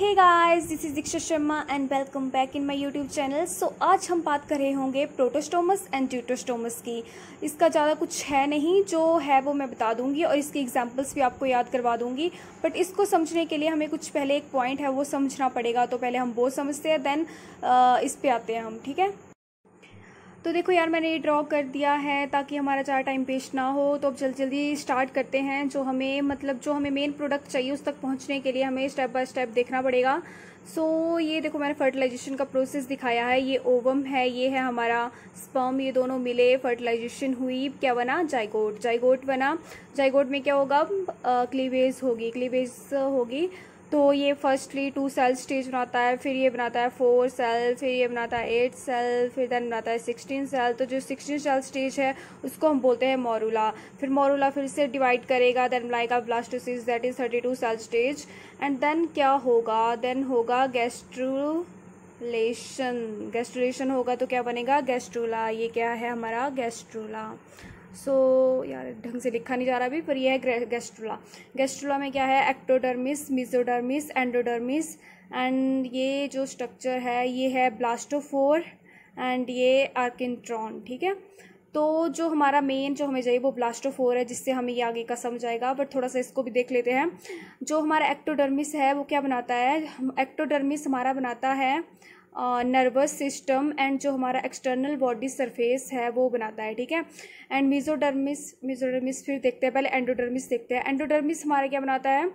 hey guys this is Diksha Sharma and welcome back in my YouTube channel so आज हम बात कर रहे होंगे प्रोटोस्टोमस एंड ट्यूटोस्टोमस की इसका ज़्यादा कुछ है नहीं जो है वो मैं बता दूंगी और इसके एग्जांपल्स भी आपको याद करवा दूंगी बट इसको समझने के लिए हमें कुछ पहले एक पॉइंट है वो समझना पड़ेगा तो पहले हम वो समझते हैं देन इस पर आते हैं हम ठीक है तो देखो यार मैंने ये ड्रॉ कर दिया है ताकि हमारा ज़्यादा टाइम वेस्ट ना हो तो अब जल्दी जल्दी स्टार्ट करते हैं जो हमें मतलब जो हमें मेन प्रोडक्ट चाहिए उस तक पहुंचने के लिए हमें स्टेप बाय स्टेप देखना पड़ेगा सो so, ये देखो मैंने फर्टिलाइजेशन का प्रोसेस दिखाया है ये ओवम है ये है हमारा स्पर्म ये दोनों मिले फर्टिलाइजेशन हुई क्या बना जाइगोट जाइगोट बना जाइगोट में क्या होगा क्लीवेज होगी क्लीवेज होगी तो ये फर्स्टली टू सेल स्टेज बनाता है फिर ये बनाता है फोर सेल फिर ये बनाता है एट सेल फिर देन बनाता है सिक्सटीन सेल तो जो सिक्सटीन सेल स्टेज है उसको हम बोलते हैं मोरूला फिर मोरूला फिर से डिवाइड करेगा देन बनाएगा blastocyst that is thirty two cell stage and then क्या होगा देन होगा गैस्ट्रुलेशन गैस्ट्रुलेशन होगा तो क्या बनेगा गैस्ट्रोला ये क्या है हमारा गैस्ट्रोला सो so, यार ढंग से लिखा नहीं जा रहा अभी पर यह है गेस्ट्रोला गेस्ट्रोला में क्या है एक्टोडर्मिस मिजोडर्मिस एंडोडर्मिस एंड ये जो स्ट्रक्चर है ये है ब्लास्टोफोर एंड ये आर्किट्रॉन ठीक है तो जो हमारा मेन जो हमें चाहिए वो ब्लास्टोफोर है जिससे हमें ये आगे का समझ आएगा बट थोड़ा सा इसको भी देख लेते हैं जो हमारा एक्टोडर्मिस है वो क्या बनाता है एक्टोडर्मिस हमारा बनाता है नर्वस सिस्टम एंड जो हमारा एक्सटर्नल बॉडी सरफेस है वो बनाता है ठीक है एंड मीजोडर्मिस मीजोडर्मिस फिर देखते हैं पहले एंडोडर्मिस देखते हैं एंडोडर्मिस हमारा क्या बनाता है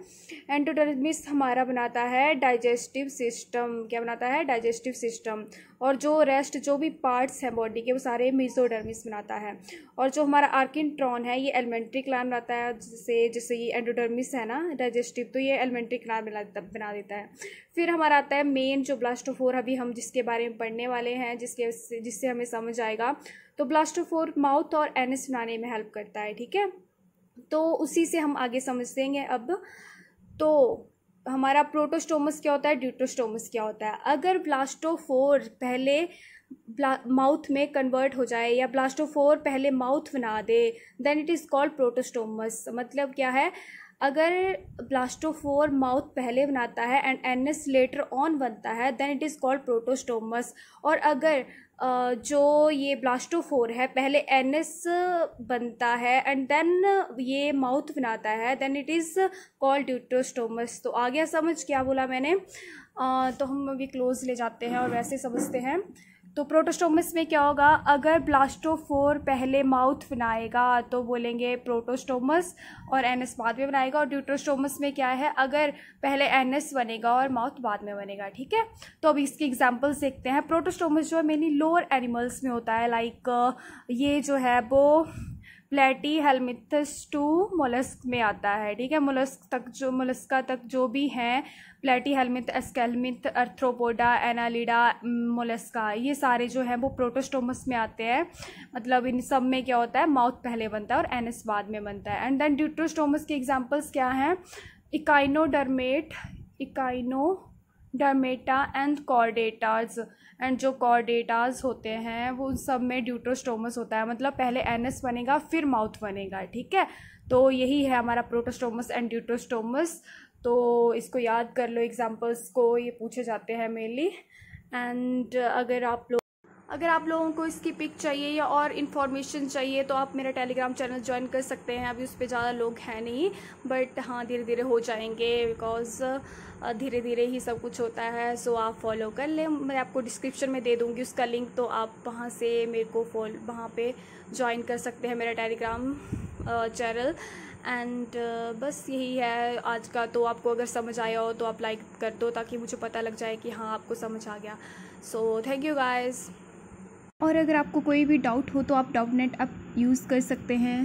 एंडोडर्मिस हमारा बनाता है डाइजेस्टिव सिस्टम क्या बनाता है डाइजेस्टिव सिस्टम और जो रेस्ट जो भी पार्ट्स हैं बॉडी के वो सारे मीजोडर्मिस बनाता है और जो हमारा ट्रॉन है ये एलिमेंट्री क्लान बनाता है जैसे जैसे ये एंडोडर्मिस है ना डाइजेस्टिव तो ये एलिमेंट्री क्लान बना देता है फिर हमारा आता है मेन जो ब्लास्टोफोर अभी हम जिसके बारे में पढ़ने वाले हैं जिसके जिससे हमें समझ आएगा तो ब्लास्टोफोर माउथ और एनस बनाने में हेल्प करता है ठीक है तो उसी से हम आगे समझेंगे अब तो हमारा प्रोटोस्टोमस क्या होता है ड्यूटोस्टोमस क्या होता है अगर ब्लास्टोफोर पहले माउथ में कन्वर्ट हो जाए या ब्लास्टोफोर पहले माउथ बना दे then it is called protostomes मतलब क्या है अगर ब्लास्टोफोर माउथ पहले बनाता है and anus later on बनता है then it is called protostomes और अगर जो ये ब्लास्टोफोर है पहले एन एस बनता है एंड देन ये माउथ बनाता है then it is called deuterostomes तो आ गया समझ क्या बोला मैंने तो हम अभी क्लोज ले जाते हैं और वैसे समझते हैं तो प्रोटोस्टोमस में क्या होगा अगर ब्लास्टोफोर पहले माउथ बनाएगा तो बोलेंगे प्रोटोस्टोमस और एनएस बाद में बनाएगा और ड्यूट्रोस्टोमस में क्या है अगर पहले एनएस बनेगा और माउथ बाद में बनेगा ठीक है तो अब इसकी एग्जाम्पल्स देखते हैं प्रोटोस्टोमस जो है मेनली लोअर एनिमल्स में होता है लाइक ये जो है वो प्लेटी हेलमिथस टू मोलस्क में आता है ठीक है मोलस्क तक जो मोलस्का तक जो भी हैं platyhelminthes aschelminthes arthropoda annelida mollusca ये सारे जो हैं वो प्रोटोस्टोमस में आते हैं मतलब इन सब में क्या होता है माउथ पहले बनता है और एनस बाद में बनता है एंड देन ड्यूट्रोस्टोमस के एग्जाम्पल्स क्या हैं इकाइनोडर्मेट इकाइनो डर्मेटा एंड कॉर्डेटाज एंड जो कॉर्डेटाज होते हैं वो उन सब में ड्यूटोस्टोमस होता है मतलब पहले एनएस बनेगा फिर माउथ बनेगा ठीक है तो यही है हमारा प्रोटोस्टोमस एंड ड्यूटोस्टोमस तो इसको याद कर लो एग्जाम्पल्स को ये पूछे जाते हैं मेनली एंड अगर आप लोग अगर आप लोगों को इसकी पिक चाहिए या और इन्फॉर्मेशन चाहिए तो आप मेरा टेलीग्राम चैनल ज्वाइन कर सकते हैं अभी उस पर ज़्यादा लोग हैं नहीं बट हाँ धीरे धीरे हो जाएंगे बिकॉज धीरे धीरे ही सब कुछ होता है सो आप फॉलो कर लें मैं आपको डिस्क्रिप्शन में दे दूँगी उसका लिंक तो आप वहाँ से मेरे को फॉल वहाँ पर ज्वाइन कर सकते हैं मेरा टेलीग्राम चैनल एंड बस यही है आज का तो आपको अगर समझ आया हो तो आप लाइक कर दो ताकि मुझे पता लग जाए कि हाँ आपको समझ आ गया सो थैंक यू गाइज़ और अगर आपको कोई भी डाउट हो तो आप डाउट नेट आप यूज़ कर सकते हैं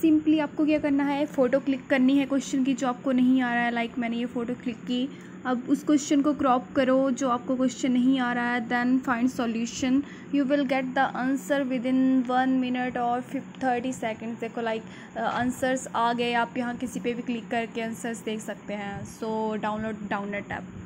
सिंपली आपको क्या करना है फ़ोटो क्लिक करनी है क्वेश्चन की जो आपको नहीं आ रहा है लाइक like मैंने ये फ़ोटो क्लिक की अब उस क्वेश्चन को क्रॉप करो जो आपको क्वेश्चन नहीं आ रहा है then find solution you will get the answer within one minute और फिफ थर्टी सेकेंड देखो लाइक आंसर्स uh, आ गए आप यहाँ किसी पे भी क्लिक करके आंसर्स देख सकते हैं सो डाउनलोड डाउनलोड ऐप